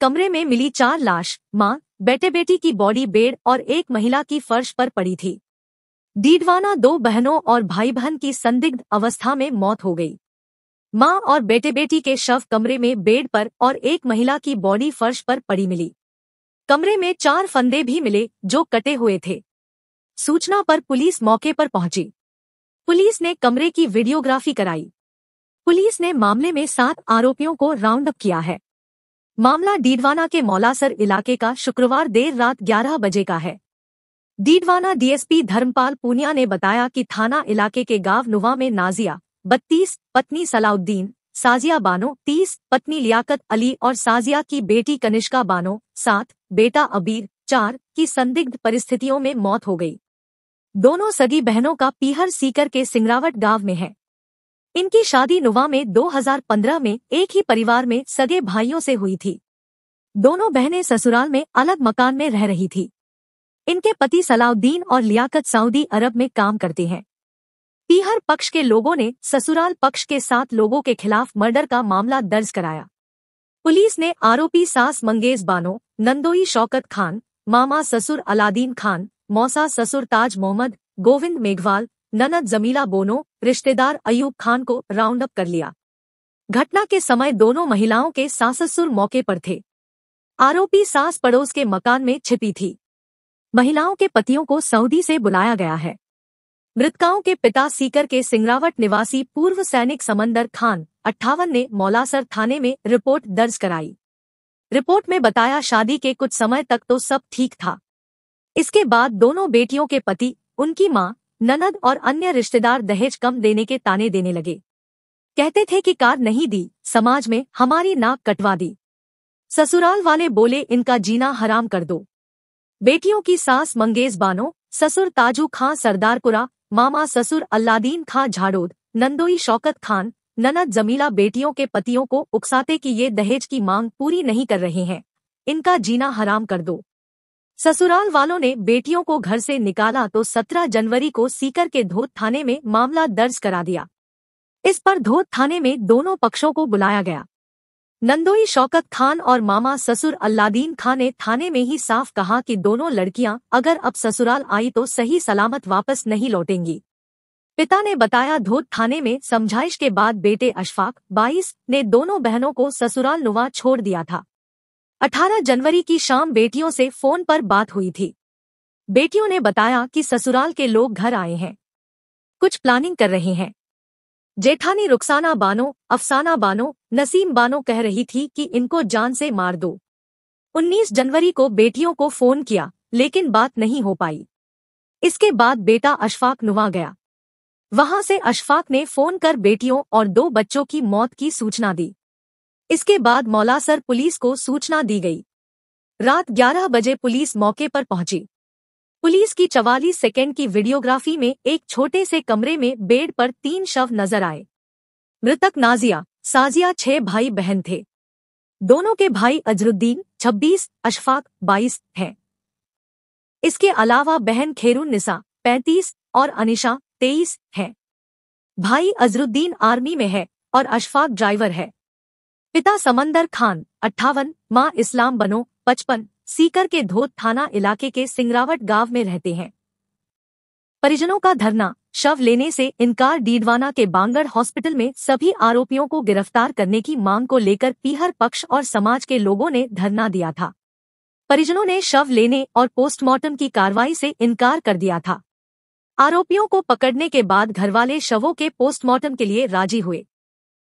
कमरे में मिली चार लाश मां बेटे बेटी की बॉडी बेड और एक महिला की फर्श पर पड़ी थी डीडवाना दो बहनों और भाई बहन की संदिग्ध अवस्था में मौत हो गई मां और बेटे बेटी के शव कमरे में बेड पर और एक महिला की बॉडी फर्श पर पड़ी मिली कमरे में चार फंदे भी मिले जो कटे हुए थे सूचना पर पुलिस मौके पर पहुंची पुलिस ने कमरे की वीडियोग्राफी कराई पुलिस ने मामले में सात आरोपियों को राउंड अप किया है मामला डीडवाना के मौलासर इलाके का शुक्रवार देर रात 11 बजे का है डीडवाना डीएसपी धर्मपाल पूनिया ने बताया कि थाना इलाके के गांव नुवा में नाजिया बत्तीस पत्नी सलाउद्दीन साजिया बानो तीस पत्नी लियाकत अली और साजिया की बेटी कनिष्का बानो सात बेटा अबीर चार की संदिग्ध परिस्थितियों में मौत हो गई दोनों सगी बहनों का पीहर सीकर के सिंगरावट गांव में है इनकी शादी नुवा में 2015 में एक ही परिवार में सगे भाइयों से हुई थी दोनों बहनें ससुराल में अलग मकान में रह रही थी इनके पति सलाउद्दीन और लियाकत सऊदी अरब में काम करते हैं पीहर पक्ष के लोगों ने ससुराल पक्ष के सात लोगों के खिलाफ मर्डर का मामला दर्ज कराया पुलिस ने आरोपी सास मंगेज बानो नंदोई शौकत खान मामा ससुर अलादीन खान मौसा ससुर ताज मोहम्मद गोविंद मेघवाल ननद जमीला बोनो रिश्तेदार अयूब खान को राउंड अप कर लिया घटना के समय दोनों महिलाओं के साससुर मौके पर थे आरोपी सास पड़ोस के मकान में छिपी थी महिलाओं के पतियों को सऊदी से बुलाया गया है मृतकाओं के पिता सीकर के सिंगरावट निवासी पूर्व सैनिक समंदर खान अट्ठावन ने मौलासर थाने में रिपोर्ट दर्ज कराई रिपोर्ट में बताया शादी के कुछ समय तक तो सब ठीक था इसके बाद दोनों बेटियों के पति उनकी मां ननद और अन्य रिश्तेदार दहेज कम देने के ताने देने लगे कहते थे कि कार नहीं दी समाज में हमारी नाक कटवा दी ससुराल वाले बोले इनका जीना हराम कर दो बेटियों की सास मंगेज बानो ससुर ताजू खां सरदारपुरा मामा ससुर अल्लादीन खां झाड़ोद नंदोई शौकत खान ननद जमीला बेटियों के पतियों को उकसाते कि ये दहेज की मांग पूरी नहीं कर रहे हैं इनका जीना हराम कर दो ससुराल वालों ने बेटियों को घर से निकाला तो 17 जनवरी को सीकर के धोत थाने में मामला दर्ज करा दिया इस पर धोत थाने में दोनों पक्षों को बुलाया गया नंदोई शौकत खान और मामा ससुर अल्लादीन खान ने थाने में ही साफ कहा कि दोनों लड़कियां अगर अब ससुराल आई तो सही सलामत वापस नहीं लौटेंगी पिता ने बताया धोत थाने में समझाइश के बाद बेटे अशफाक 22 ने दोनों बहनों को ससुराल नुवा छोड़ दिया था 18 जनवरी की शाम बेटियों से फोन पर बात हुई थी बेटियों ने बताया कि ससुराल के लोग घर आए हैं कुछ प्लानिंग कर रहे हैं जेठानी रुखसाना बानो अफसाना बानो नसीम बानो कह रही थी कि इनको जान से मार दो 19 जनवरी को बेटियों को फोन किया लेकिन बात नहीं हो पाई इसके बाद बेटा अशफाक नुवा गया वहां से अशफाक ने फोन कर बेटियों और दो बच्चों की मौत की सूचना दी इसके बाद मौलासर पुलिस को सूचना दी गई रात 11 बजे पुलिस मौके पर पहुंची पुलिस की चवालीस सेकेंड की वीडियोग्राफी में एक छोटे से कमरे में बेड पर तीन शव नजर आए मृतक नाजिया साजिया छह भाई बहन थे दोनों के भाई अजरुद्दीन 26, अशफाक 22 हैं इसके अलावा बहन खेरुन निसा 35 और अनिशा 23 हैं भाई अजरुद्दीन आर्मी में है और अशफाक ड्राइवर है पिता समंदर खान अट्ठावन माँ इस्लाम बनो पचपन सीकर के धोत थाना इलाके के सिंगरावट गांव में रहते हैं परिजनों का धरना शव लेने से इनकार डीडवाना के बांगड़ हॉस्पिटल में सभी आरोपियों को गिरफ्तार करने की मांग को लेकर पीहर पक्ष और समाज के लोगों ने धरना दिया था परिजनों ने शव लेने और पोस्टमार्टम की कार्रवाई से इनकार कर दिया था आरोपियों को पकड़ने के बाद घरवाले शवों के पोस्टमार्टम के लिए राजी हुए